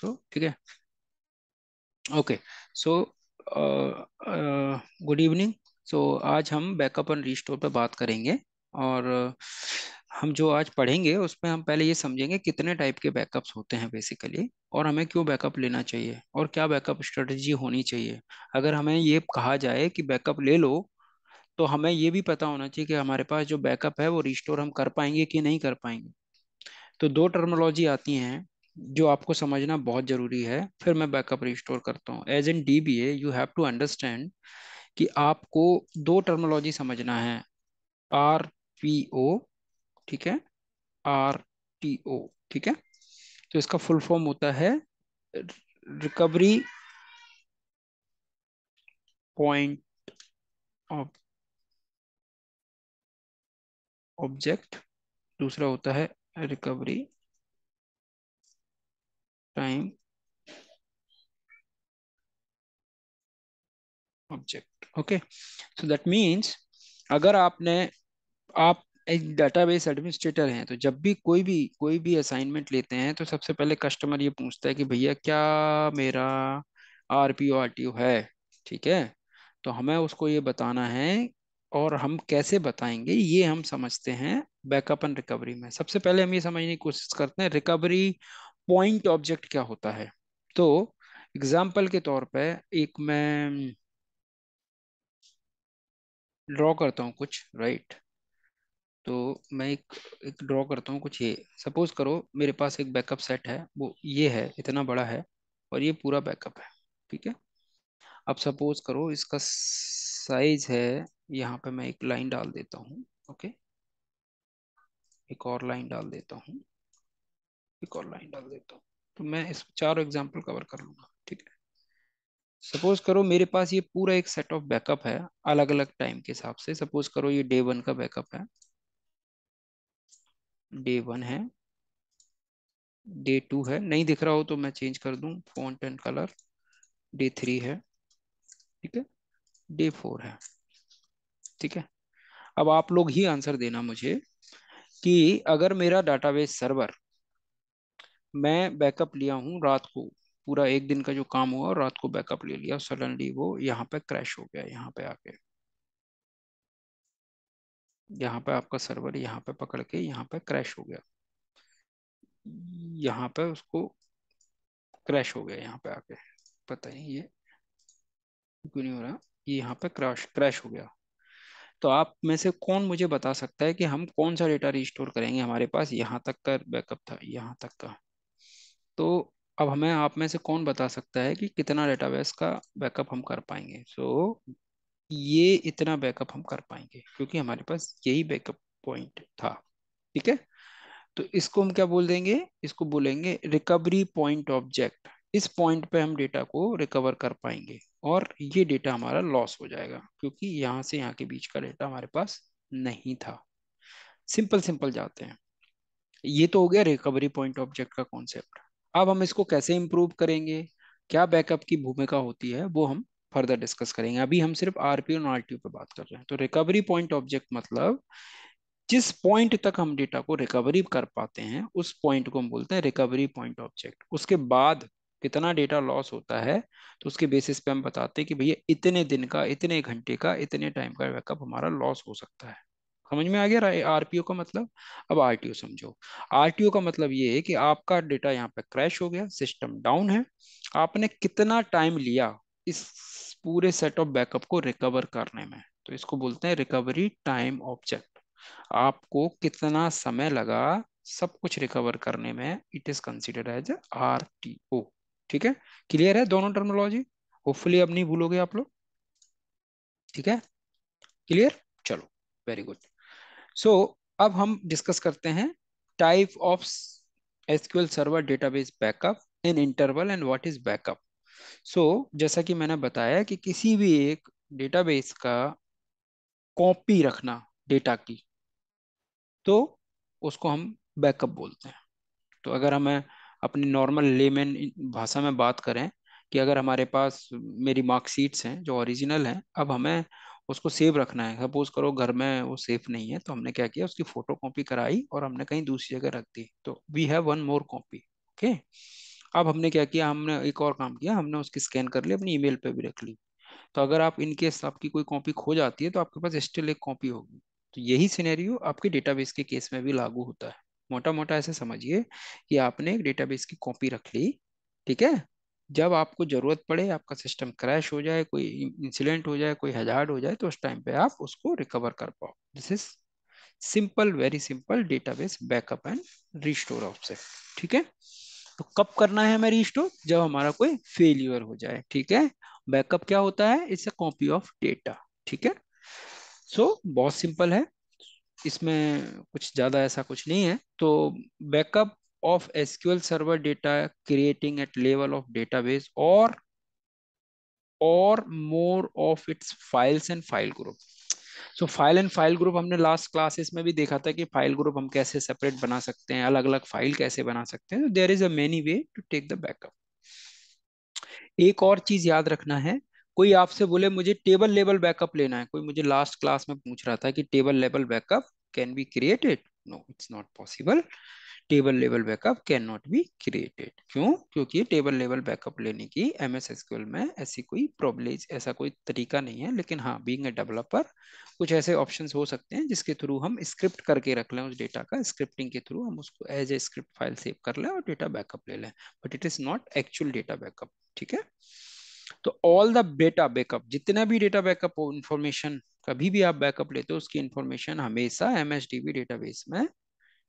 तो ठीक है okay so good evening so आज हम बैकअप एंड रिस्टोर पर बात करेंगे और uh, हम जो आज पढ़ेंगे उसमें हम पहले ये समझेंगे कितने टाइप के बैकअप्स होते हैं बेसिकली और हमें क्यों बैकअप लेना चाहिए और क्या बैकअप स्ट्रेटजी होनी चाहिए अगर हमें ये कहा जाए कि बैकअप ले लो तो हमें ये भी पता होना चाहिए कि हमारे पास जो बैकअप है वो रिस्टोर हम कर पाएंगे कि नहीं कर पाएंगे तो दो टर्मोलॉजी आती हैं जो आपको समझना बहुत ज़रूरी है फिर मैं बैकअप रिस्टोर करता हूँ as in D B A you have to understand कि आपको दो टर्मोलॉजी समझना है आर पी ओ ठीक है आर टी ओ ठीक है तो इसका फुल फॉर्म होता है रिकवरी पॉइंट ऑफ ऑब्जेक्ट दूसरा होता है recovery time object okay so that means अगर आपने आप एक डेटाबेस एडमिनिस्ट्रेटर हैं तो जब भी कोई भी कोई भी असाइनमेंट लेते हैं तो सबसे पहले कस्टमर ये पूछता है कि भैया क्या मेरा R P O R T O है ठीक है तो हमें उसको ये बताना है और हम कैसे बताएंगे ये हम समझते हैं बैकअप एंड रिकवरी में सबसे पहले हम ये समझने की कोशिश करते हैं रिकवरी पॉइंट ऑब्जेक्ट क्या होता है तो एग्जाम्पल के तौर पे एक मैं ड्रॉ करता हूँ कुछ राइट तो मैं एक एक ड्रॉ करता हूँ कुछ ये सपोज करो मेरे पास एक बैकअप सेट है वो ये है इतना बड़ा है और ये पूरा बैकअप है ठीक है अब सपोज करो इसका साइज है यहाँ पे मैं एक लाइन डाल देता हूँ ओके एक और लाइन डाल देता हूँ एक और लाइन डाल देता हूँ तो मैं इस चारों एग्जाम्पल कवर कर लूंगा ठीक है सपोज करो मेरे पास ये पूरा एक सेट ऑफ बैकअप है अलग अलग टाइम के हिसाब से सपोज करो ये डे वन का बैकअप है डे वन है डे टू है नहीं दिख रहा हो तो मैं चेंज कर दू font and colour day three है ठीक है डे फोर है ठीक है अब आप लोग ही आंसर देना मुझे कि अगर मेरा डाटाबेस सर्वर मैं बैकअप लिया हूँ रात को पूरा एक दिन का जो काम हुआ रात को बैकअप ले लिया सडनली वो यहाँ पे क्रैश हो गया यहाँ पे आके यहाँ पे आपका सर्वर यहाँ पे पकड़ के यहाँ पे क्रैश हो गया यहाँ पे उसको क्रैश हो गया यहाँ पे आके पता नहीं ये क्यों नहीं हो रहा ये यहाँ पे क्रैश क्रैश हो गया तो आप में से कौन मुझे बता सकता है कि हम कौन सा डेटा रिस्टोर करेंगे हमारे पास यहाँ तक का बैकअप था यहाँ तक का तो अब हमें आप में से कौन बता सकता है कि कितना डेटाबेस का बैकअप हम कर पाएंगे सो so, ये इतना बैकअप हम कर पाएंगे क्योंकि हमारे पास यही बैकअप पॉइंट था ठीक है तो इसको हम क्या बोल देंगे इसको बोलेंगे रिकवरी पॉइंट ऑब्जेक्ट इस पॉइंट पे हम डेटा को रिकवर कर पाएंगे और ये डेटा हमारा लॉस हो जाएगा क्योंकि यहाँ से यहाँ के बीच का डेटा हमारे पास नहीं था सिंपल सिंपल जाते हैं ये तो हो गया रिकवरी पॉइंट ऑब्जेक्ट का कॉन्सेप्ट अब हम इसको कैसे इम्प्रूव करेंगे क्या बैकअप की भूमिका होती है वो हम फर्दर डिस्कस करेंगे अभी हम सिर्फ आरपी और आरटीयू पे बात कर रहे हैं तो रिकवरी पॉइंट ऑब्जेक्ट मतलब जिस पॉइंट तक हम डेटा को रिकवरी कर पाते हैं उस पॉइंट को हम बोलते हैं रिकवरी पॉइंट ऑब्जेक्ट उसके बाद कितना डेटा लॉस होता है तो उसके बेसिस पे हम बताते हैं कि भैया इतने दिन का इतने घंटे का इतने टाइम का बैकअप हमारा लॉस हो सकता है समझ में आ गया आरपीओ का मतलब अब आरटीओ समझो आरटीओ का मतलब ये है कि आपका डेटा यहाँ पे क्रैश हो गया सिस्टम डाउन है आपने कितना टाइम लिया इस पूरे सेट ऑफ बैकअप को रिकवर करने में तो इसको बोलते हैं रिकवरी टाइम ऑब्जेक्ट आपको कितना समय लगा सब कुछ रिकवर करने में it is considered as R T O ठीक है क्लियर है दोनों टर्मोलॉजी होपफुली अब नहीं भूलोगे आप लोग ठीक है क्लियर चलो वेरी गुड सो so, अब हम डिस्कस करते हैं type of SQL server database backup in interval and what is backup so जैसा कि मैंने बताया कि किसी भी एक डेटाबेस का कॉपी रखना डेटा की तो उसको हम बैकअप बोलते हैं तो अगर हमें अपनी नॉर्मल लेमेन भाषा में बात करें कि अगर हमारे पास मेरी मार्कशीट्स हैं जो ओरिजिनल हैं अब हमें उसको सेव रखना है सपोज करो घर में वो सेफ नहीं है तो हमने क्या किया उसकी फोटो कॉपी कराई और हमने कहीं दूसरी जगह रख दी तो we have one more copy okay अब हमने क्या किया हमने एक और काम किया हमने उसकी स्कैन कर ली अपनी ईमेल पे भी रख ली तो अगर आप इनकेस आपकी कोई कॉपी खो जाती है तो आपके पास स्टिल एक कॉपी होगी तो यही सिनेरियो आपके डेटाबेस के केस में भी लागू होता है मोटा मोटा ऐसे समझिए कि आपने एक डेटाबेस की कॉपी रख ली ठीक है जब आपको ज़रूरत पड़े आपका सिस्टम क्रैश हो जाए कोई इंसिडेंट हो जाए कोई हजार्ड हो जाए तो उस टाइम पे आप उसको रिकवर कर पाओ this is simple very simple database backup and restore option ठीक है तो कब करना है हमें रिस्टोर जब हमारा कोई फेल्यूर हो जाए ठीक है बैकअप क्या होता है it's a copy of data ठीक है सो so, बहुत सिंपल है इसमें कुछ ज़्यादा ऐसा कुछ नहीं है तो backup of SQL Server data creating at level of database or or more of its files and file group. So file and file group हमने लास्ट क्लासेस में भी देखा था कि फाइल ग्रुप हम कैसे सेपरेट बना सकते हैं अलग अलग फाइल कैसे बना सकते हैं there is a many way to take the backup एक और चीज याद रखना है कोई आपसे बोले मुझे टेबल लेवल बैकअप लेना है कोई मुझे लास्ट क्लास में पूछ रहा था कि table level backup can be created no it's not possible table level backup can not be created क्यों क्योंकि टेबल लेवल बैकअप लेने की एम एस एसक्यूएल में ऐसी कोई प्रॉब्लम ऐसा कोई तरीका नहीं है लेकिन हाँ बींग ए डेवलपर कुछ ऐसे ऑप्शंस हो सकते हैं जिसके थ्रू हम स्क्रिप्ट करके रख लें उस डेटा का स्क्रिप्टिंग के थ्रू हम उसको as a script file save कर लें और डेटा बैकअप ले लें but it is not actual data backup ठीक है तो ऑल द डेटा बैकअप जितना भी डेटा बैकअप हो इन्फॉर्मेशन कभी भी आप बैकअप लेते हो उसकी इंफॉर्मेशन हमेशा एम एस डेटाबेस में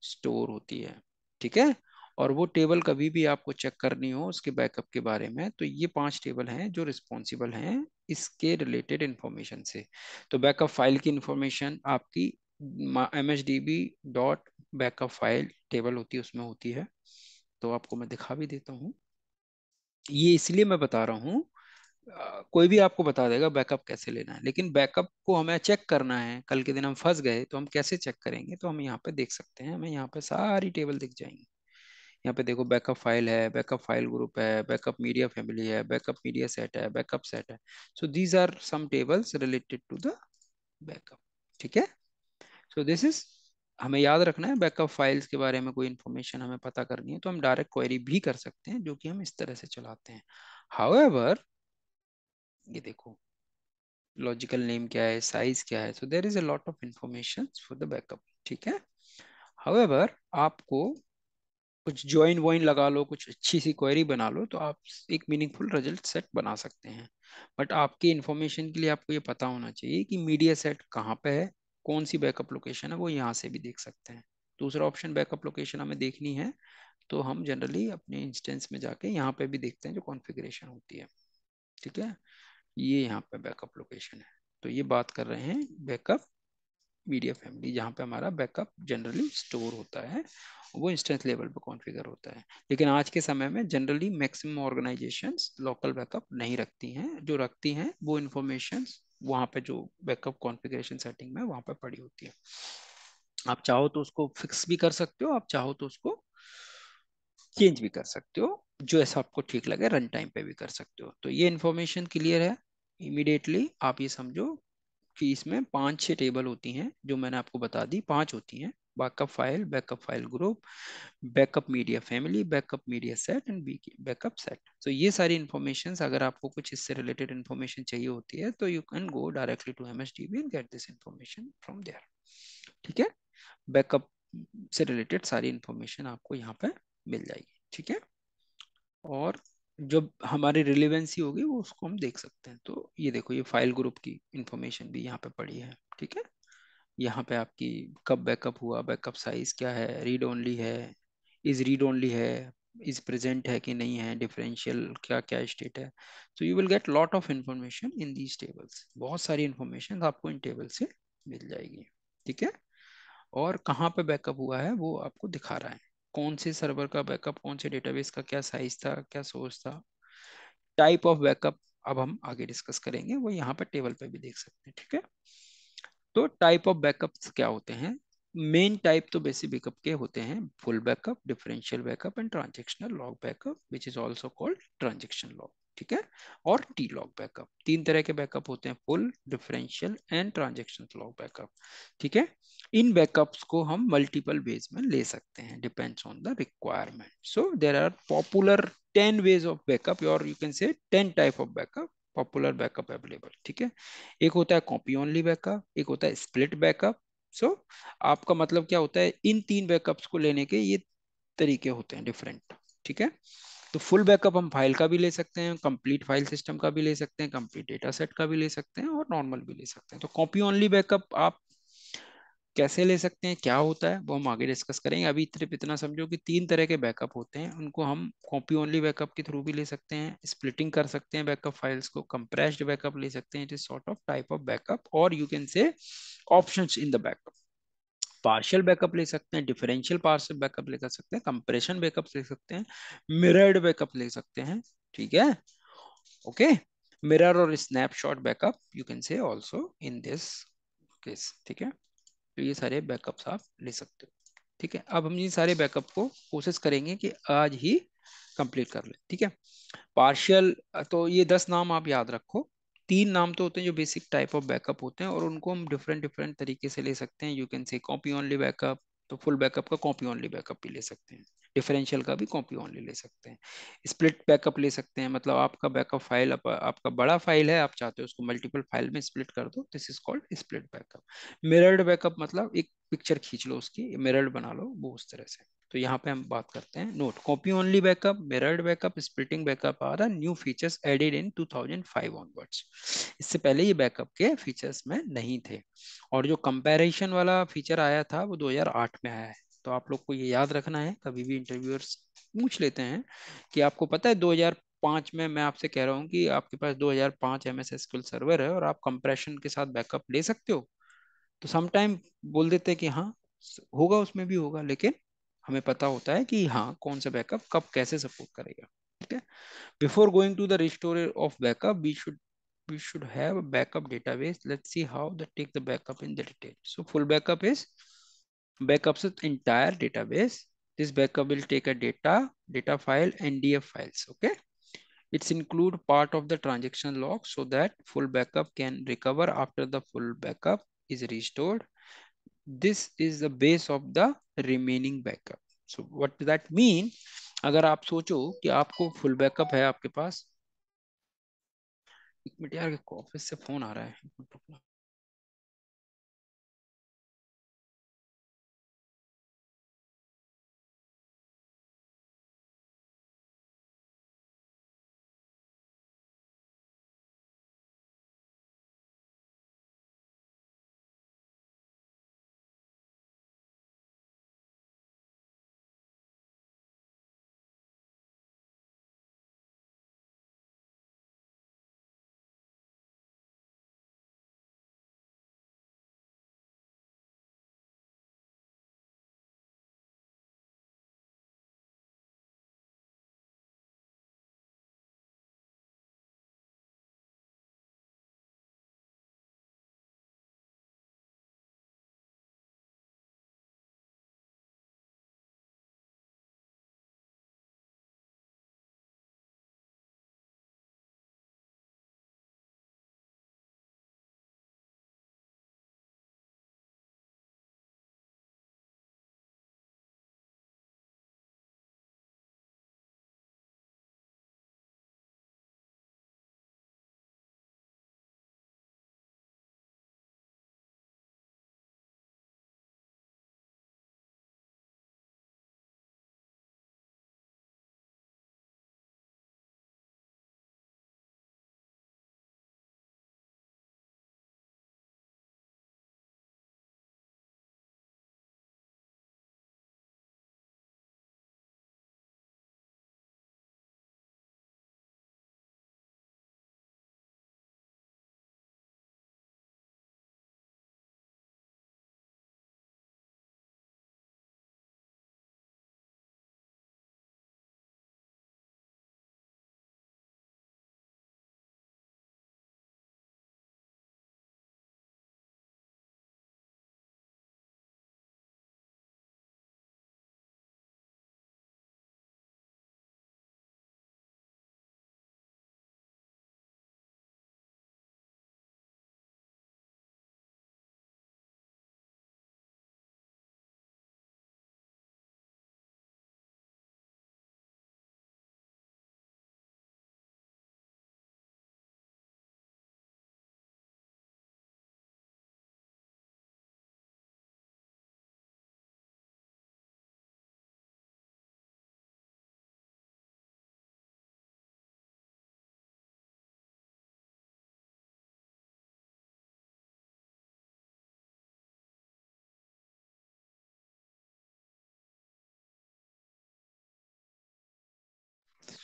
स्टोर होती है ठीक है और वो टेबल कभी भी आपको चेक करनी हो उसके बैकअप के बारे में तो ये पांच टेबल हैं जो रिस्पॉन्सिबल हैं इसके रिलेटेड इंफॉर्मेशन से तो बैकअप फाइल की इन्फॉर्मेशन आपकी M H D B dot backup file table होती है उसमें होती है तो आपको मैं दिखा भी देता हूँ ये इसलिए मैं बता रहा हूँ कोई भी आपको बता देगा बैकअप कैसे लेना है लेकिन बैकअप को हमें चेक करना है कल के दिन हम फंस गए तो हम कैसे चेक करेंगे तो हम यहाँ पे देख सकते हैं हमें यहाँ पे सारी टेबल दिख जाएंगी यहाँ पे देखो बैकअप फाइल है बैकअप फाइल ग्रुप है बैकअप मीडिया फैमिली है बैकअप मीडिया सेट है बैकअप सेट है so these are some tables related to the backup ठीक है सो दिस इज हमें याद रखना है बैकअप फाइल्स के बारे में कोई इन्फॉर्मेशन हमें पता करनी है तो हम डायरेक्ट क्वेरी भी कर सकते हैं जो कि हम इस तरह से चलाते हैं हाउएवर ये देखो लॉजिकल नेम क्या है साइज क्या है so there is a lot of information for the backup ठीक है हावेवर आपको कुछ ज्वाइन वॉइन लगा लो कुछ अच्छी सी क्वेरी बना लो तो आप एक मीनिंगफुल रिजल्ट सेट बना सकते हैं बट आपके इन्फॉर्मेशन के लिए आपको ये पता होना चाहिए कि मीडिया सेट कहाँ पे है कौन सी बैकअप लोकेशन है वो यहाँ से भी देख सकते हैं दूसरा ऑप्शन बैकअप लोकेशन हमें देखनी है तो हम जनरली अपने इंस्टेंस में जाके यहाँ पे भी देखते हैं जो कॉन्फ़िगरेशन होती है ठीक है ये यहाँ पे बैकअप लोकेशन है तो ये बात कर रहे हैं बैकअप मीडिया फैमिली जहाँ पे हमारा बैकअप जनरली स्टोर होता है वो इंस्टेंस लेवल पे कॉन्फ़िगर होता है लेकिन आज के समय में generally maximum organisations local backup नहीं रखती हैं जो रखती हैं वो इन्फॉर्मेशन वहाँ पे जो बैकअप कॉन्फ़िगरेशन सेटिंग में वहाँ पे पड़ी होती है आप चाहो तो उसको फिक्स भी कर सकते हो आप चाहो तो उसको चेंज भी कर सकते हो जो ऐसा आपको ठीक लगे रन टाइम पे भी कर सकते हो तो ये इन्फॉर्मेशन क्लियर है इमिडिएटली आप ये समझो कि इसमें पांच छह टेबल होती हैं जो मैंने आपको बता दी पांच होती हैं backup file backup file group backup media family backup media set and backup set तो ये सारी इन्फॉर्मेशन अगर आपको कुछ इससे रिलेटेड इन्फॉर्मेशन चाहिए होती है तो you can go directly to M S D B and get this information from there ठीक है बैकअप से रिलेटेड सारी इन्फॉर्मेशन आपको यहाँ पे मिल जाएगी ठीक है और जो हमारी रिलेवेंसी होगी वो उसको हम देख सकते हैं तो ये देखो ये फाइल ग्रुप की इंफॉर्मेशन भी यहाँ पे पड़ी है ठीक है यहाँ पे आपकी कब बैकअप हुआ बैकअप साइज क्या है रीड ओनली है इज रीड ओनली है इज प्रेजेंट है कि नहीं है डिफरेंशियल क्या क्या स्टेट है so you will get lot of information in these tables बहुत सारी इन्फॉर्मेशन आपको इन टेबल से मिल जाएगी ठीक है और कहाँ पे बैकअप हुआ है वो आपको दिखा रहा है कौन से सर्वर का बैकअप कौन से डेटाबेस का क्या साइज था क्या सोर्स था टाइप ऑफ बैकअप अब हम आगे डिस्कस करेंगे वो यहाँ पर टेबल पे भी देख सकते हैं ठीक है तो टाइप ऑफ बैकअप क्या होते हैं मेन टाइप तो बेसिक बैकअप के होते हैं full backup differential backup and transactional log backup which is also called transaction log ठीक है और टी लॉग बैकअप तीन तरह के बैकअप होते हैं full differential and transaction log backup ठीक है इन बैकअप्स को हम मल्टीपल वेज में ले सकते हैं depends on the requirement so there are popular ten ways of backup और you can say ten type of backup popular backup available ठीक है एक होता है कॉपी ओनली बैकअप एक होता है स्प्लिट बैकअप सो आपका मतलब क्या होता है इन तीन बैकअप्स को लेने के ये तरीके होते हैं डिफरेंट ठीक है तो फुल बैकअप हम फाइल का भी ले सकते हैं कंप्लीट फाइल सिस्टम का भी ले सकते हैं कंप्लीट डेटा सेट का भी ले सकते हैं और नॉर्मल भी ले सकते हैं तो कॉपी ओनली बैकअप आप कैसे ले सकते हैं क्या होता है वो हम आगे डिस्कस करेंगे अभी इतने इतना समझो कि तीन तरह के बैकअप होते हैं उनको हम कॉपी ओनली बैकअप के थ्रू भी ले सकते हैं स्प्लिटिंग कर सकते हैं बैकअप फाइल्स को कंप्रेस्ड बैकअप ले सकते हैं it is sort of type of backup और you can say options in the backup partial backup ले सकते हैं डिफरेंशियल पार्शियल बैकअप ले कर सकते हैं कंप्रेशन बैकअप ले सकते हैं मिरर्ड बैकअप ले सकते हैं ठीक है ओके मिरर और snapshot backup you can say also in this case ठीक है तो ये सारे बैकअप्स आप ले सकते हो ठीक है अब हम ये सारे बैकअप को कोशिश करेंगे कि आज ही कंप्लीट कर ले ठीक है पार्शियल तो ये दस नाम आप याद रखो तीन नाम तो होते हैं जो बेसिक टाइप ऑफ बैकअप होते हैं और उनको हम डिफरेंट डिफरेंट तरीके से ले सकते हैं you can say copy only backup तो फुल बैकअप का कॉपी ऑनली बैकअप भी ले सकते हैं डिफरेंशियल का भी कॉपी ऑनली ले सकते हैं स्प्लिट बैकअप ले सकते हैं मतलब आपका बैकअप फाइल आप, आपका बड़ा फाइल है आप चाहते हो उसको मल्टीपल फाइल में स्प्लिट कर दो this is called split backup mirrored backup मतलब एक पिक्चर खींच लो उसकी मिरर्ड बना लो वो उस तरह से तो यहाँ पे हम बात करते हैं note copy only backup mirrored backup splitting backup are रहा new features added in 2005 onwards इससे पहले ये बैकअप के फीचर्स में नहीं थे और जो कंपैरिजन वाला फीचर आया था वो 2008 में आया है तो आप लोग को ये याद रखना है कभी भी इंटरव्यूअर्स पूछ लेते हैं कि आपको पता है दो में मैं आपसे कह रहा हूँ कि आपके पास दो हजार पाँच एम सर्वर है और आप कंप्रेशन के साथ बैकअप ले सकते हो तो समटाइम बोल देते हैं कि हाँ होगा उसमें भी होगा लेकिन हमें पता होता है कि हाँ कौन सा बैकअप कब कैसे सपोर्ट करेगा ठीक है before going to the restore of backup we should we should have a backup database let's see how they take the backup in the detail so full backup is backups the entire database this backup will take a data data file and df files okay it's include part of the transaction log so that full backup can recover after the full backup is restored this is the base of the remaining backup. So what does that mean? अगर आप सोचो कि आपको full backup है आपके पास एक minute यार office से फोन आ रहा है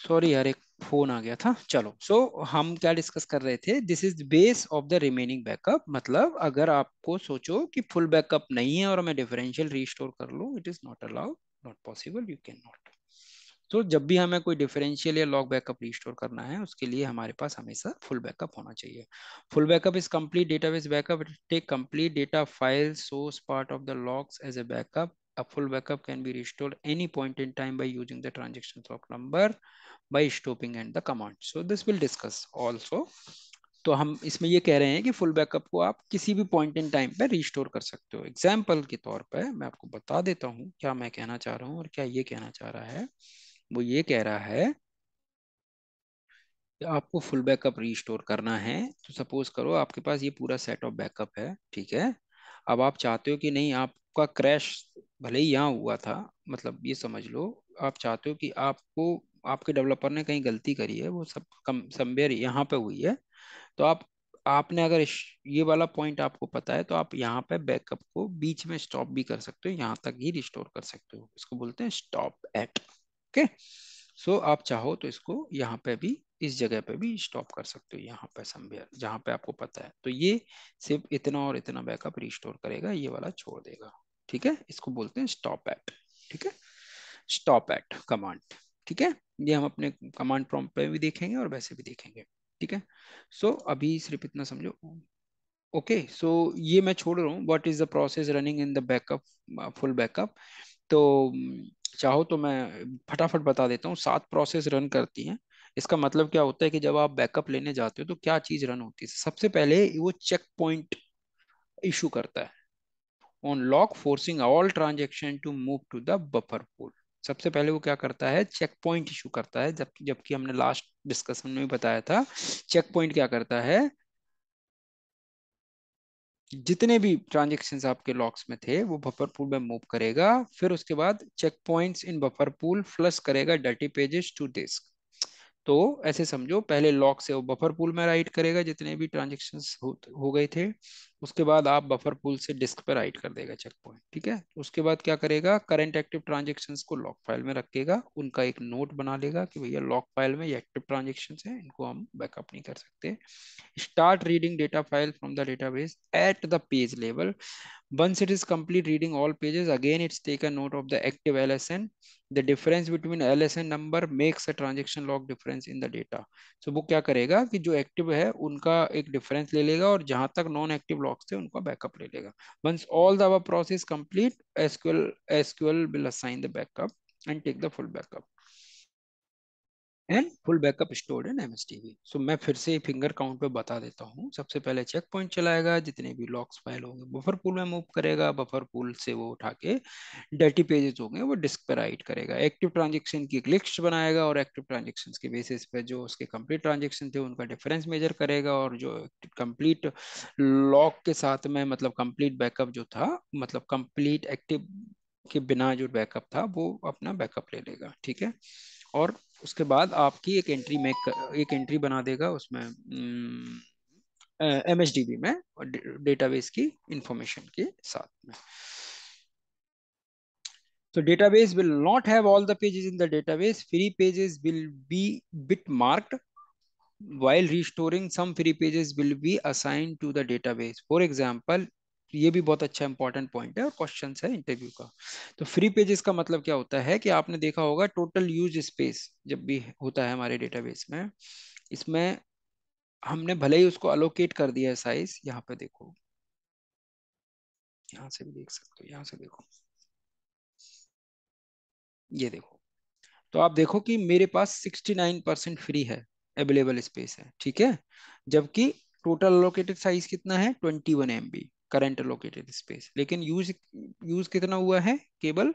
सॉरी यार एक फोन आ गया था चलो सो so, हम क्या डिस्कस कर रहे थे this is base of the remaining backup मतलब अगर आपको सोचो कि फुल बैकअप नहीं है और मैं डिफरेंशियल रिस्टोर कर लू it is not allowed not possible you can not तो जब भी हमें कोई डिफरेंशियल या लॉग बैकअप रिस्टोर करना है उसके लिए हमारे पास हमेशा फुल बैकअप होना चाहिए full backup is data base backup take complete data file source part of the logs as a backup a full backup can be restored any point in time by using the transaction log number by stopping and the command. So this will discuss also. तो हम इसमें ये कह रहे हैं कि full backup को आप किसी भी पॉइंट इन टाइम पर रिस्टोर कर सकते हो एग्जाम्पल के तौर पर मैं आपको बता देता हूँ क्या मैं कहना चाह रहा हूँ और क्या ये कहना चाह रहा है वो ये कह रहा है कि आपको फुल बैकअप रिस्टोर करना है तो सपोज करो आपके पास ये पूरा सेट ऑफ बैकअप है ठीक है अब आप चाहते हो कि नहीं आपका क्रैश भले ही यहाँ हुआ था मतलब ये समझ लो आप चाहते हो कि आपको आपके डेवलपर ने कहीं गलती करी है वो सब कम समवेयर यहाँ पे हुई है तो आप आपने अगर ये वाला पॉइंट आपको पता है तो आप यहाँ पे बैकअप को बीच में स्टॉप भी कर सकते हो यहाँ तक ही रिस्टोर कर सकते हो इसको बोलते हैं स्टॉप एट ओके सो आप चाहो तो इसको यहाँ पे भी इस जगह पे भी स्टॉप कर सकते हो यहाँ पे समवेयर जहाँ पे आपको पता है तो ये सिर्फ इतना और इतना बैकअप रिस्टोर करेगा ये वाला छोड़ देगा ठीक है इसको बोलते हैं स्टॉप एट ठीक है स्टॉप एट कमांड ठीक है ये हम अपने कमांड प्रॉम्प्ट पे भी देखेंगे और वैसे भी देखेंगे ठीक है सो so, अभी सिर्फ इतना समझो ओके okay, सो so ये मैं छोड़ रहा हूँ what is the process running in the backup full backup तो um, चाहो तो मैं फटाफट बता देता हूँ सात प्रोसेस रन करती हैं इसका मतलब क्या होता है कि जब आप बैकअप लेने जाते हो तो क्या चीज रन होती है सबसे पहले वो चेक पॉइंट इशू करता है on lock forcing all transaction to move to the buffer pool सबसे पहले वो क्या करता है चेक पॉइंट इशू करता है जब जबकि हमने लास्ट डिस्कशन में बताया था चेक पॉइंट क्या करता है जितने भी ट्रांजेक्शन आपके लॉक्स में थे वो बफर पूल में मूव करेगा फिर उसके बाद check point in buffer pool flush करेगा डर्टी पेजेस टू डिस्क तो ऐसे समझो पहले लॉक से वो बफर पूल में राइट करेगा जितने भी ट्रांजेक्शन हो, हो गए थे उसके बाद आप बफर पुल से डिस्क पर राइट कर देगा चेक पॉइंट ठीक है उसके बाद क्या करेगा करंट एक्टिव ट्रांजेक्शन को लॉक फाइल में रखेगा उनका एक नोट बना लेगा कि भैया लॉक फाइल में ये एक्टिव ट्रांजेक्शन है इनको हम बैकअप नहीं कर सकते start reading data file from the database at the page level once it is complete reading all pages again it's take a note of the active lsn the difference between lsn number makes a transaction log difference in the data so वो क्या करेगा कि जो active है उनका एक difference ले लेगा और जहां तक नॉन active ब्लॉक्स थे उनका बैकअप ले लेगा once all the process complete SQL SQL will assign the backup and take the full backup and full backup stored in MSDB so मैं फिर से फिंगर काउंट पे बता देता हूँ सबसे पहले चेक पॉइंट चलाएगा जितने भी लॉक्स फाइल होंगे बफर पूल में मूव करेगा बफर पूल से वो उठा के डेटी पेजेस होंगे वो डिस्क पर राइट करेगा एक्टिव ट्रांजेक्शन की एक लिस्ट बनाएगा और एक्टिव ट्रांजेक्शन के बेसिस पे जो उसके कम्प्लीट ट्रांजेक्शन थे उनका डिफरेंस मेजर करेगा और जो कम्प्लीट लॉक के साथ में मतलब कम्प्लीट बैकअप जो था मतलब कम्प्लीट एक्टिव के बिना जो बैकअप था वो अपना बैकअप ले लेगा ठीक है और उसके बाद आपकी एक एंट्री मेक कर, एक एंट्री बना देगा उसमें एम एच डी बी में डेटाबेस की इंफॉर्मेशन के साथ में So database will not have all the pages in the database. Free pages will be bit marked while restoring some free pages will be assigned to the database. For example, तो ये भी बहुत अच्छा important point है और question है interview का तो फ्री पेजेस का मतलब क्या होता है कि आपने देखा होगा टोटल यूज स्पेस जब भी होता है हमारे डेटाबेस में इसमें हमने भले ही उसको अलोकेट कर दिया है साइज यहाँ पे देखो यहाँ से भी देख सकते हो यहाँ से देखो ये देखो तो आप देखो कि मेरे पास 69 परसेंट फ्री है अवेलेबल स्पेस है ठीक है जबकि टोटल अलोकेटेड साइज कितना है 21 वन करंट लोकेटेड स्पेस लेकिन यूज यूज कितना हुआ है केबल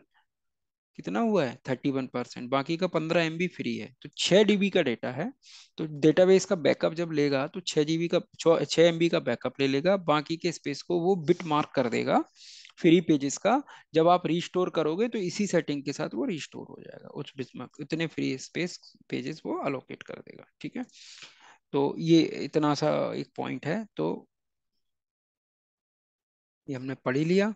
कितना हुआ है थर्टी वन परसेंट बाकी का पंद्रह एम फ्री है तो छः डी का डेटा है तो डेटाबेस का बैकअप जब लेगा तो छः जी का छः एम का बैकअप ले लेगा बाकी के स्पेस को वो बिट मार्क कर देगा फ्री पेजेस का जब आप रिस्टोर करोगे तो इसी सेटिंग के साथ वो रिस्टोर हो जाएगा उस बिटमार्क इतने फ्री स्पेस पेजेस वो अलोकेट कर देगा ठीक है तो ये इतना सा एक पॉइंट है तो ये हमने पढ़ ही लिया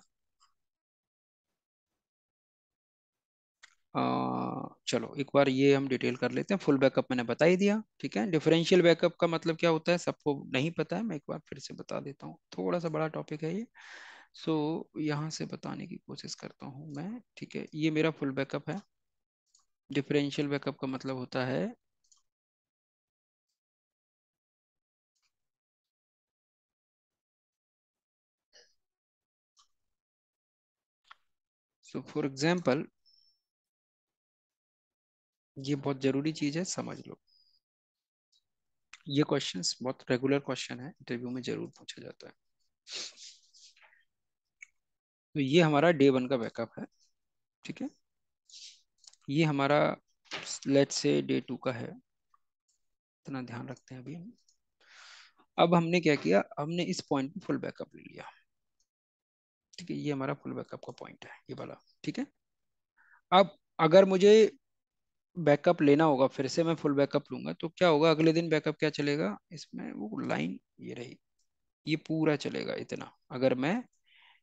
आ, चलो एक बार ये हम डिटेल कर लेते हैं फुल बैकअप मैंने बता ही दिया ठीक है डिफरेंशियल बैकअप का मतलब क्या होता है सबको नहीं पता है मैं एक बार फिर से बता देता हूँ थोड़ा सा बड़ा टॉपिक है ये सो so, यहाँ से बताने की कोशिश करता हूँ मैं ठीक है ये मेरा फुल बैकअप है डिफरेंशियल बैकअप का मतलब होता है सो फॉर एग्जाम्पल ये बहुत जरूरी चीज है समझ लो ये क्वेश्चन बहुत रेगुलर क्वेश्चन है इंटरव्यू में जरूर पूछा जाता है तो ये हमारा डे वन का बैकअप है ठीक है ये हमारा लेट से डे टू का है इतना ध्यान रखते हैं अभी हम अब हमने क्या किया हमने इस पॉइंट पे फुल बैकअप ले लिया ठीक है ये हमारा फुल बैकअप का पॉइंट है ये वाला ठीक है अब अगर मुझे बैकअप लेना होगा फिर से मैं फुल बैकअप लूंगा तो क्या होगा अगले दिन बैकअप क्या चलेगा इसमें वो लाइन ये रही ये पूरा चलेगा इतना अगर मैं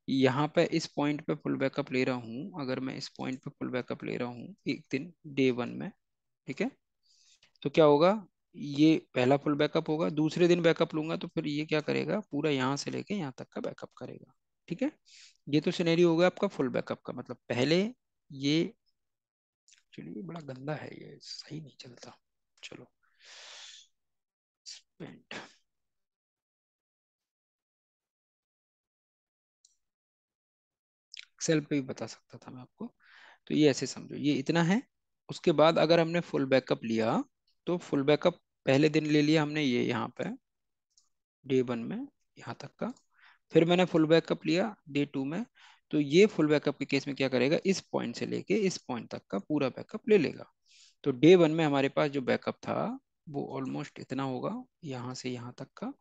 यहाँ पे इस पॉइंट पे फुल बैकअप ले रहा हूँ अगर मैं इस पॉइंट पे फुल बैकअप ले रहा हूँ एक दिन डे वन में ठीक है तो क्या होगा ये पहला फुल बैकअप होगा दूसरे दिन बैकअप लूंगा तो फिर ये क्या करेगा पूरा यहाँ से लेके यहाँ तक का बैकअप करेगा ठीक है ये तो सिनेरियो हो गया आपका फुल बैकअप का मतलब पहले ये चलिए बड़ा गंदा है ये सही नहीं चलता चलो स्पेंट एक्सेल पे भी बता सकता था मैं आपको तो ये ऐसे समझो ये इतना है उसके बाद अगर हमने फुल बैकअप लिया तो फुल बैकअप पहले दिन ले लिया हमने ये यहाँ पे डे वन में यहाँ तक का फिर मैंने फुल बैकअप लिया डे टू में तो ये फुल बैकअप के केस में क्या करेगा इस पॉइंट से लेके इस पॉइंट तक का पूरा बैकअप ले लेगा तो डे वन में हमारे पास जो बैकअप था वो ऑलमोस्ट इतना होगा यहाँ से यहाँ तक का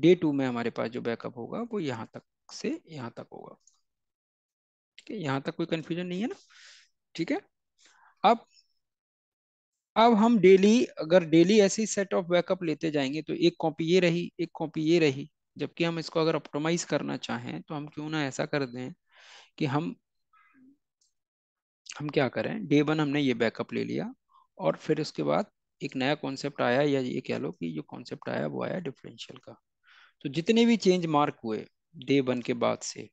डे टू में हमारे पास जो बैकअप होगा वो यहाँ तक से यहाँ तक होगा ठीक है यहाँ तक कोई कंफ्यूजन नहीं है ना ठीक है अब अब हम डेली अगर डेली ऐसी सेट ऑफ बैकअप लेते जाएंगे तो एक कॉपी ये रही एक कॉपी ये रही जबकि हम इसको अगर ऑप्टोमाइज करना चाहें तो हम क्यों ना ऐसा कर दें कि हम हम क्या करें डे वन हमने ये बैकअप ले लिया और फिर उसके बाद एक नया कॉन्सेप्ट आया या ये कह लो कि जो कॉन्सेप्ट आया वो आया डिफरेंशियल का तो जितने भी चेंज मार्क हुए डे वन के बाद से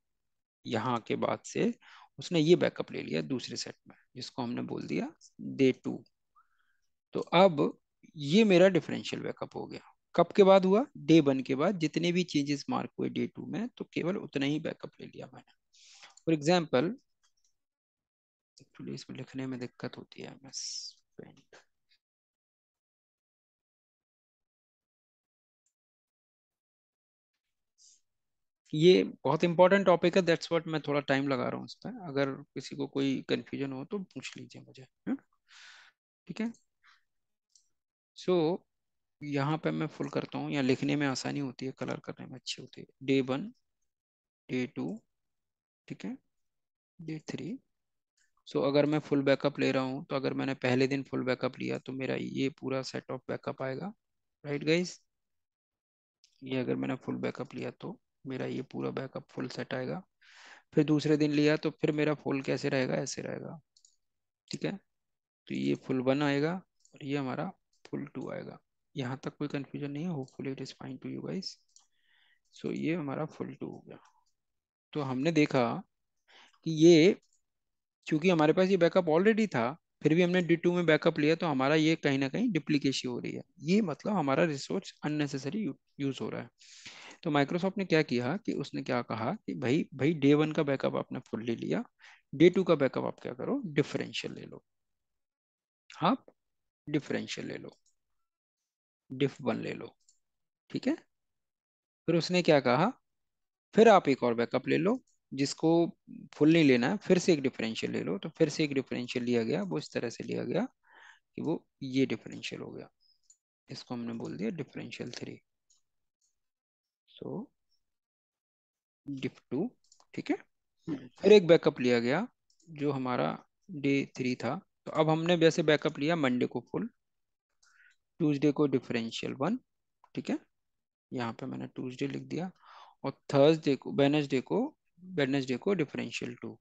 यहाँ के बाद से उसने ये बैकअप ले लिया दूसरे सेट में जिसको हमने बोल दिया डे टू तो अब ये मेरा डिफरेंशियल बैकअप हो गया कब के बाद हुआ डे वन के बाद जितने भी चेंजेस मार्क हुए डे टू में तो केवल उतना ही बैकअप ले लिया मैंने फॉर एग्जाम्पल एक्चुअली इसमें लिखने में दिक्कत होती है एम ये बहुत इंपॉर्टेंट टॉपिक है दैट्स व्हाट मैं थोड़ा टाइम लगा रहा हूँ उस पर अगर किसी को कोई कंफ्यूजन हो तो पूछ लीजिए मुझे हाँ? ठीक है सो so, यहाँ पे मैं फुल करता हूँ यहाँ लिखने में आसानी होती है कलर करने में अच्छी होती है डे वन डे टू ठीक है डे थ्री सो अगर मैं फुल बैकअप ले रहा हूँ तो अगर मैंने पहले दिन फुल बैकअप लिया तो मेरा ये पूरा सेट ऑफ बैकअप आएगा राइट गाइज ये अगर मैंने फुल बैकअप लिया तो मेरा ये पूरा बैकअप फुल सेट आएगा फिर दूसरे दिन लिया तो फिर मेरा फुल कैसे रहेगा ऐसे रहेगा ठीक है तो ये फुल वन आएगा और ये हमारा फुल टू आएगा यहाँ तक कोई कन्फ्यूजन नहीं है hopeful it is fine to you guys so ये हमारा फुल टू हो गया तो हमने देखा कि ये क्योंकि हमारे पास ये बैकअप ऑलरेडी था फिर भी हमने डी टू में बैकअप लिया तो हमारा ये कहीं ना कहीं डिप्लीकेशन हो रही है ये मतलब हमारा रिसोर्स अननेसेसरी यूज हो रहा है तो माइक्रोसॉफ्ट ने क्या किया कि उसने क्या कहा कि भाई भाई डे वन का बैकअप आपने फुल ले लिया डे टू का बैकअप आप क्या करो डिफरेंशियल ले लो आप हाँ, डिफरेंशियल ले लो डिफ वन ले लो ठीक है फिर उसने क्या कहा फिर आप एक और बैकअप ले लो जिसको फुल नहीं लेना है फिर से एक डिफरेंशियल ले लो तो फिर से एक डिफरेंशियल लिया गया वो इस तरह से लिया गया कि वो ये डिफरेंशियल हो गया इसको हमने बोल दिया differential three so diff two ठीक है फिर एक बैकअप लिया गया जो हमारा डे थ्री था तो अब हमने वैसे बैकअप लिया मंडे को फुल ट्यूजडे को डिफरेंशियल वन ठीक है यहाँ पे मैंने ट्यूजडे लिख दिया और थर्सडे को वेनसडे को वेनसडे को डिफरेंशियल टू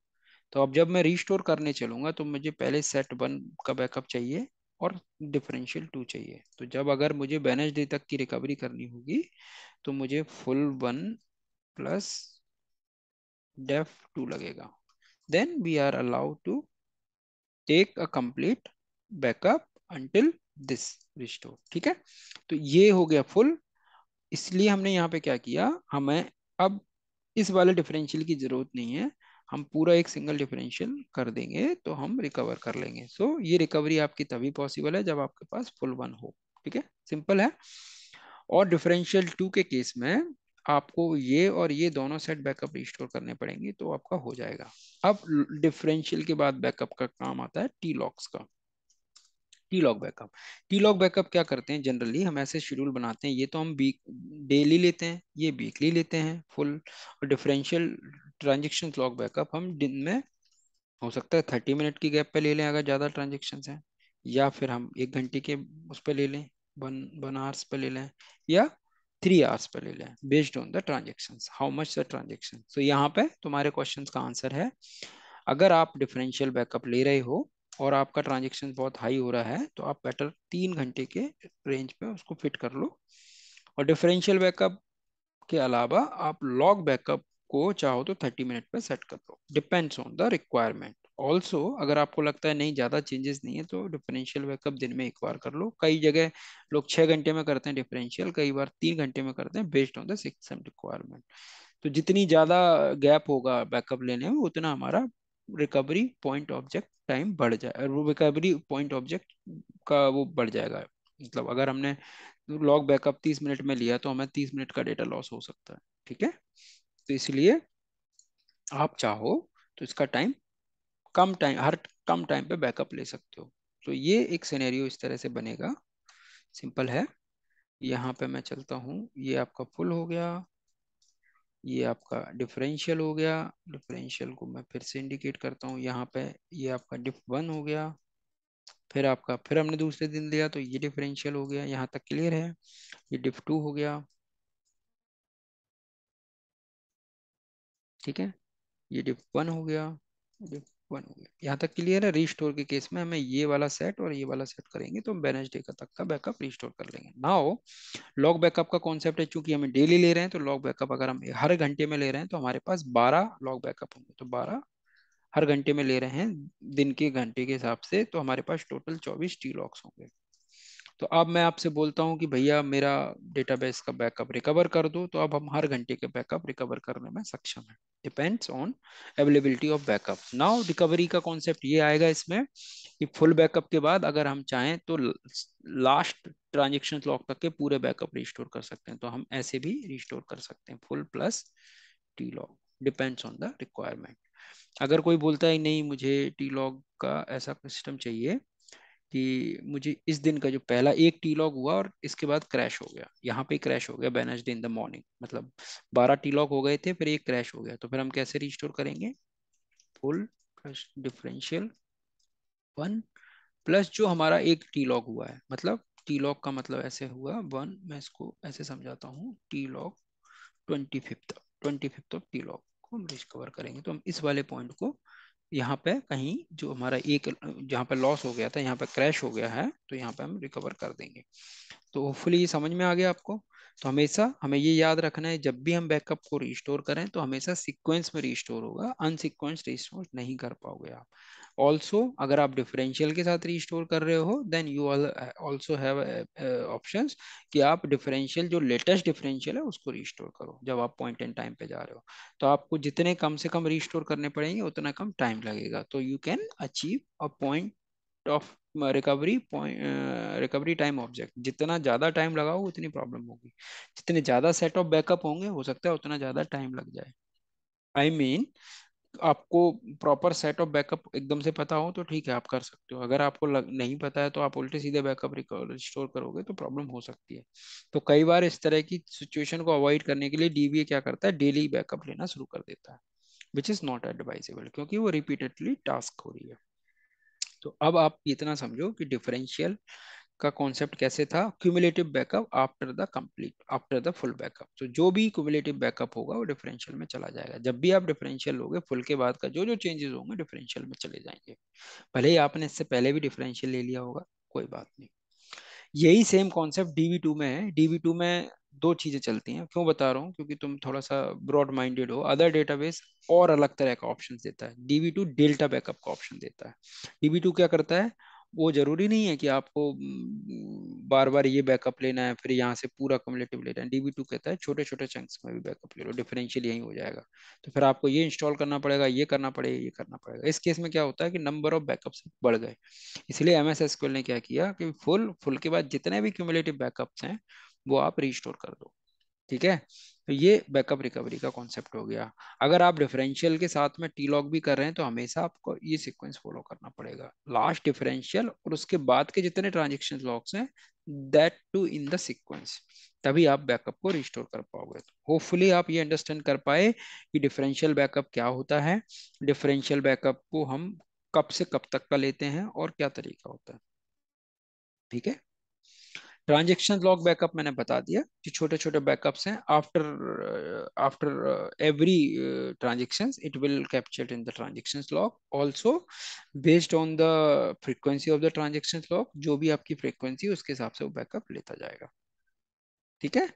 तो अब जब मैं रिस्टोर करने चलूंगा तो मुझे पहले सेट वन का बैकअप चाहिए और डिफरेंशियल टू चाहिए तो जब अगर मुझे वेनसडे तक की रिकवरी करनी होगी तो मुझे full one plus diff two लगेगा then we are allow to take a complete backup until this restore ठीक है तो ये हो गया फुल इसलिए हमने यहाँ पे क्या किया हमें अब इस वाले डिफरेंशियल की जरूरत नहीं है हम पूरा एक सिंगल डिफरेंशियल कर देंगे तो हम रिकवर कर लेंगे सो so, ये रिकवरी आपकी तभी पॉसिबल है जब आपके पास फुल वन हो ठीक है सिंपल है और डिफरेंशियल टू के केस में आपको ये और ये दोनों सेट बैकअप रिस्टोर करने पड़ेंगे तो आपका हो जाएगा अब डिफरेंशियल के बाद बैकअप का काम आता है टी लॉक्स का T log backup T log backup क्या करते हैं जनरली हम ऐसे शेड्यूल बनाते हैं ये तो हम वीक डेली लेते हैं ये वीकली लेते हैं फुल और डिफरेंशियल ट्रांजेक्शन लॉग बैकअप हम दिन में हो सकता है थर्टी मिनट की गैप पे ले लें अगर ज़्यादा ट्रांजेक्शन हैं या फिर हम एक घंटे के उस पर ले लें वन वन आवर्स पे ले लें या थ्री आवर्स पे ले लें based on the transaction how much the transaction so यहाँ पे तुम्हारे क्वेश्चन का आंसर है अगर आप डिफरेंशियल बैकअप ले रहे हो और आपका ट्रांजेक्शन बहुत हाई हो रहा है तो आप बेटर तीन घंटे के रेंज में उसको फिट कर लो और डिफरेंशियल बैकअप के अलावा आप लॉग बैकअप को चाहो तो थर्टी मिनट पर सेट कर लो depends on the requirement also अगर आपको लगता है नहीं ज़्यादा चेंजेस नहीं है तो डिफरेंशियल बैकअप दिन में एक बार कर लो कई जगह लोग छः घंटे में करते हैं डिफरेंशियल कई बार तीन घंटे में करते हैं बेस्ड ऑन द रिक्वायरमेंट तो जितनी ज़्यादा गैप होगा बैकअप लेने में उतना हमारा रिकवरी पॉइंट ऑब्जेक्ट टाइम बढ़ जाए और वो रिकवरी पॉइंट ऑब्जेक्ट का वो बढ़ जाएगा मतलब अगर हमने लॉग बैकअप तीस मिनट में लिया तो हमें तीस मिनट का डेटा लॉस हो सकता है ठीक है तो इसलिए आप चाहो तो इसका टाइम कम टाइम हर कम टाइम पे बैकअप ले सकते हो तो ये एक सिनेरियो इस तरह से बनेगा सिंपल है यहाँ पे मैं चलता हूँ ये आपका फुल हो गया ये आपका डिफरेंशियल हो गया डिफरेंशियल को मैं फिर से इंडिकेट करता हूँ यहाँ पे ये आपका डिफ वन हो गया फिर आपका फिर हमने दूसरे दिन लिया तो ये डिफरेंशियल हो गया यहाँ तक क्लियर है ये डिफ टू हो गया ठीक है ये डिफ वन हो गया डिफ वन हो गया यहाँ तक क्लियर है रीस्टोर के केस में हमें ये वाला सेट और ये वाला सेट करेंगे तो हम वेनेसडे का तक का बैकअप रिस्टोर कर लेंगे नाउ लॉग बैकअप का कॉन्सेप्ट है चूंकि हमें डेली ले रहे हैं तो लॉग बैकअप अगर हम हर घंटे में ले रहे हैं तो हमारे पास बारह लॉग बैकअप होंगे तो बारह हर घंटे में ले रहे हैं दिन के घंटे के हिसाब से तो हमारे पास टोटल चौबीस टी लॉक्स होंगे तो अब मैं आपसे बोलता हूँ कि भैया मेरा डेटाबेस का बैकअप रिकवर कर दो तो अब हम हर घंटे के बैकअप रिकवर करने में सक्षम है depends on availability of backup now recovery का कॉन्सेप्ट ये आएगा इसमें कि फुल बैकअप के बाद अगर हम चाहें तो लास्ट ट्रांजेक्शन लॉक तक के पूरे बैकअप रिस्टोर कर सकते हैं तो हम ऐसे भी रिस्टोर कर सकते हैं full plus T log depends on the requirement अगर कोई बोलता है नहीं मुझे टी लॉग का ऐसा सिस्टम चाहिए कि मुझे इस दिन का जो पहला एक टी लॉग हुआ और इसके बाद क्रैश हो गया यहाँ पे क्रैश हो गया डे इन द मॉर्निंग मतलब बारह टी लॉग हो गए थे फिर एक क्रैश हो गया तो फिर हम कैसे रिस्टोर करेंगे full plus differential one plus जो हमारा एक टी लॉग हुआ है मतलब टी लॉग का मतलब ऐसे हुआ वन मैं इसको ऐसे समझाता हूँ T log twenty fifth twenty fifth of T log को हम रिस्कवर करेंगे तो हम इस वाले पॉइंट को यहाँ पे कहीं जो हमारा एक जहाँ पे लॉस हो गया था यहाँ पे क्रैश हो गया है तो यहाँ पे हम रिकवर कर देंगे तो होपफुली ये समझ में आ गया आपको तो हमेशा हमें ये याद रखना है जब भी हम बैकअप को रिस्टोर करें तो हमेशा सिक्वेंस में रिस्टोर होगा अनसिक्वेंस रिस्टोर नहीं कर पाओगे आप ऑल्सो अगर आप डिफरेंशियल के साथ रिस्टोर कर रहे हो then you also have option कि आप डिफरेंशियल जो लेटेस्ट डिफरेंशियल है उसको रिस्टोर करो जब आप पॉइंट एंड टाइम पे जा रहे हो तो आपको जितने कम से कम रिस्टोर करने पड़ेंगे उतना कम टाइम लगेगा तो you can achieve a point of recovery recovery time object जितना ज़्यादा टाइम लगाओ उतनी प्रॉब्लम होगी जितने ज़्यादा सेट ऑफ बैकअप होंगे हो सकता है उतना ज़्यादा टाइम लग जाए आई I मीन mean, आपको प्रॉपर सेट ऑफ बैकअप एकदम से पता हो तो ठीक है आप कर सकते हो अगर आपको लग, नहीं पता है तो आप उल्टे सीधे बैकअप रिस्टोर करोगे तो प्रॉब्लम हो सकती है तो कई बार इस तरह की सिचुएशन को अवॉइड करने के लिए डीबीए क्या करता है डेली बैकअप लेना शुरू कर देता है विच इज नॉट एडवाइजेबल क्योंकि वो रिपीटेडली टास्क हो रही है तो अब आप इतना समझो कि डिफरेंशियल का कॉन्सेप्ट कैसे था cumulative backup after the complete after the full backup तो जो भी क्यूमुलेटिव बैकअप होगा वो डिफरेंशियल में चला जाएगा जब भी आप डिफरेंशियल लोगे फुल के बाद का जो जो चेंजेस होंगे डिफरेंशियल में चले जाएंगे भले ही आपने इससे पहले भी डिफरेंशियल ले लिया होगा कोई बात नहीं यही सेम कॉन्सेप्ट डीवी टू में है डीवी टू में दो चीजें चलती हैं क्यों बता रहा हूँ क्योंकि तुम थोड़ा सा ब्रॉड माइंडेड हो अदर डेटाबेस और अलग तरह का ऑप्शन देता है डीवी टू डेल्टा बैकअप का ऑप्शन देता है डीवी टू क्या करता है वो जरूरी नहीं है कि आपको बार बार ये बैकअप लेना है फिर यहाँ से पूरा कम्युलेटिव लेना है डीबी टू कहता है छोटे छोटे चंक्स में भी बैकअप ले लो डिफरेंशियल यही हो जाएगा तो फिर आपको ये इंस्टॉल करना पड़ेगा ये करना पड़ेगा ये करना पड़ेगा इस केस में क्या होता है कि नंबर ऑफ बैकअप बढ़ गए इसलिए एम एस ने क्या किया कि फुल फुल के बाद जितने भी क्यूमुलेटिव बैकअप्स हैं वो आप रिस्टोर कर दो ठीक है तो ये बैकअप रिकवरी का कॉन्सेप्ट हो गया अगर आप डिफरेंशियल के साथ में टी लॉग भी कर रहे हैं तो हमेशा आपको ये सीक्वेंस फॉलो करना पड़ेगा लास्ट डिफरेंशियल और उसके बाद के जितने ट्रांजेक्शन लॉग्स हैं that too in the sequence तभी आप बैकअप को रिस्टोर कर पाओगे तो होपफुली आप ये अंडरस्टैंड कर पाए कि डिफरेंशियल बैकअप क्या होता है डिफरेंशियल बैकअप को हम कब से कब तक का लेते हैं और क्या तरीका होता है ठीक है ट्रांजेक्शन लॉग बैकअप मैंने बता दिया कि छोटे छोटे बैकअप्स हैं after after every transaction it will capture in the transaction log also based on the frequency of the transaction log जो भी आपकी फ्रिक्वेंसी उसके हिसाब से वो बैकअप लेता जाएगा ठीक है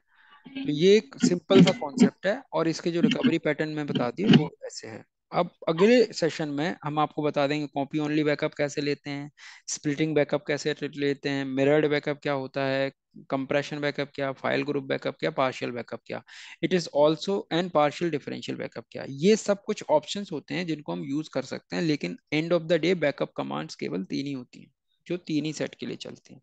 तो ये एक सिंपल सा कॉन्सेप्ट है और इसके जो रिकवरी पैटर्न में बता दी वो ऐसे है अब अगले सेशन में हम आपको बता देंगे कॉपी ओनली बैकअप कैसे लेते हैं स्प्लिटिंग बैकअप कैसे लेते हैं मिरर्ड बैकअप क्या होता है कंप्रेशन बैकअप क्या फाइल ग्रुप बैकअप क्या पार्शियल बैकअप क्या it is also and partial differential backup क्या ये सब कुछ ऑप्शंस होते हैं जिनको हम यूज कर सकते हैं लेकिन end of the day backup commands केवल तीन ही होती हैं जो तीन ही सेट के लिए चलते हैं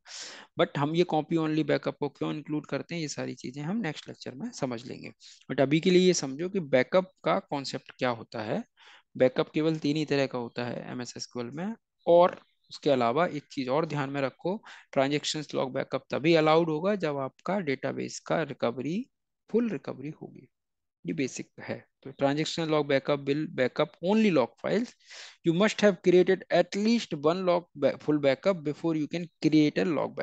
बट हम ये कॉपी ओनली बैकअप को क्यों इंक्लूड करते हैं ये सारी चीज़ें हम नेक्स्ट लेक्चर में समझ लेंगे बट अभी के लिए ये समझो कि बैकअप का कॉन्सेप्ट क्या होता है बैकअप केवल तीन ही तरह का होता है एम एस में और उसके अलावा एक चीज़ और ध्यान में रखो ट्रांजेक्शन लॉग बैकअप तभी अलाउड होगा जब आपका डेटाबेस का रिकवरी फुल रिकवरी होगी ये बेसिक है transactional log backup will backup only log files. You must have created at least one log ba full backup before you can create a log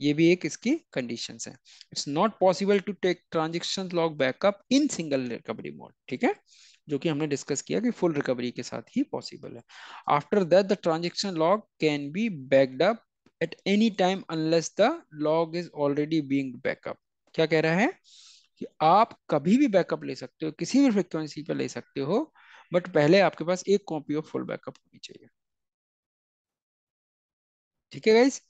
ये भी एक इसकी कंडीशंस है it's not possible to take transaction log backup in single recovery mode ठीक है जो कि हमने डिस्कस किया कि फुल रिकवरी के साथ ही पॉसिबल है after that the transaction log can be backed up at any time unless the log is already being backup क्या कह रहा है कि आप कभी भी बैकअप ले सकते हो किसी भी फ्रिक्वेंसी पर ले सकते हो बट पहले आपके पास एक कॉपी ऑफ फुल बैकअप होनी चाहिए ठीक है गाइज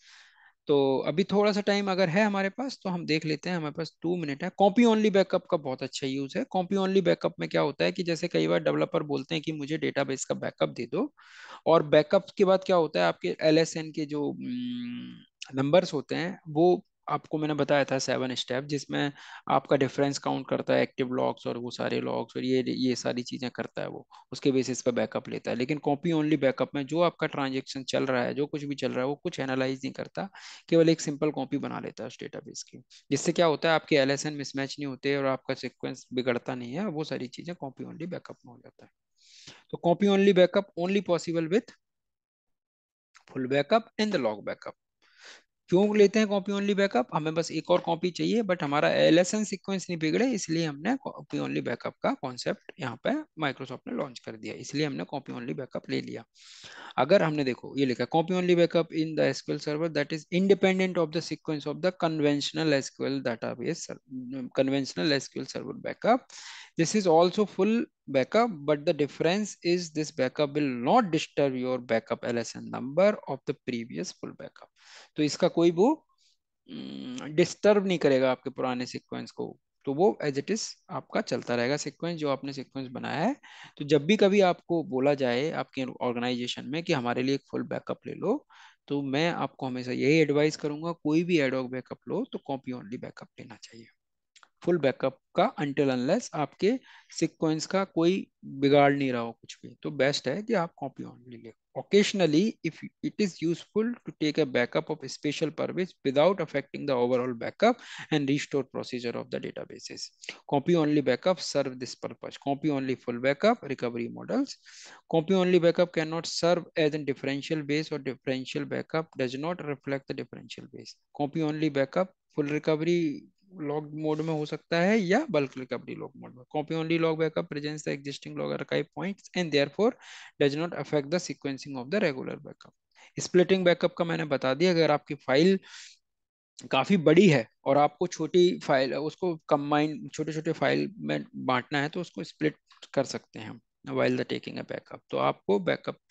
तो अभी थोड़ा सा टाइम अगर है हमारे पास तो हम देख लेते हैं हमारे पास टू मिनट है कॉपी ओनली बैकअप का बहुत अच्छा यूज है कॉपी ओनली बैकअप में क्या होता है कि जैसे कई बार डेवलपर बोलते हैं कि मुझे डेटाबेस का बैकअप दे दो और बैकअप के बाद क्या होता है आपके एल के जो नंबर्स हम्म, होते हैं वो आपको मैंने बताया था सेवन स्टेप जिसमें आपका डिफरेंस काउंट करता है एक्टिव लॉक्स और वो सारे लॉक्स और ये ये सारी चीज़ें करता है वो उसके बेसिस पे बैकअप लेता है लेकिन कॉपी ओनली बैकअप में जो आपका ट्रांजेक्शन चल रहा है जो कुछ भी चल रहा है वो कुछ एनालाइज नहीं करता केवल एक सिंपल कॉपी बना लेता है उस डेटा की जिससे क्या होता है आपके एल मिसमैच नहीं होते और आपका सिक्वेंस बिगड़ता नहीं है वो सारी चीज़ें कॉपी ओनली बैकअप में हो जाता है तो copy only backup only possible with full backup and the log backup क्यों लेते हैं कॉपी ओनली बैकअप हमें बस एक और कॉपी चाहिए बट हमारा एल एस एन सिक्वेंस नहीं बिगड़े इसलिए हमने कॉपी ओनली बैकअप का कॉन्सेप्ट यहाँ पे माइक्रोसॉफ्ट ने लॉन्च कर दिया इसलिए हमने कॉपी ओनली बैकअप ले लिया अगर हमने देखो ये लिखा copy only backup in the SQL server that is independent of the sequence of the conventional SQL database conventional SQL server backup this is also full backup but the difference is this backup will not disturb your backup LSN number of the previous full backup तो इसका कोई वो disturb हम्म, नहीं करेगा आपके purane sequence को तो वो एज इट इज आपका चलता रहेगा सीक्वेंस जो आपने सीक्वेंस बनाया है तो जब भी कभी आपको बोला जाए आपके ऑर्गेनाइजेशन में कि हमारे लिए एक फुल बैकअप ले लो तो मैं आपको हमेशा यही एडवाइस करूंगा कोई भी एडवॉक बैकअप लो तो कॉपी ओनली बैकअप लेना चाहिए फुल बैकअप का अंटिल अनलेस आपके सिक्वेंस का कोई बिगाड़ नहीं रहा हो कुछ भी तो बेस्ट है कि आप कॉपी ऑन ले लें occasionally if it is useful to take a backup of special purpose without affecting the overall backup and restore procedure of the databases copy only backup serve this purpose copy only full backup recovery models copy only backup can not serve as an differential base और differential backup does not reflect the differential base copy only backup full recovery log mode में हो सकता है या bulk recovery log mode में copy only log backup preserves the existing log archive points and therefore does not affect the sequencing of the regular backup splitting backup का मैंने बता दिया अगर आपकी फाइल काफी बड़ी है और आपको छोटी फाइल उसको कंबाइन छोटे छोटे फाइल में बांटना है तो उसको स्प्लिट कर सकते हैं while the taking a backup तो आपको बैकअप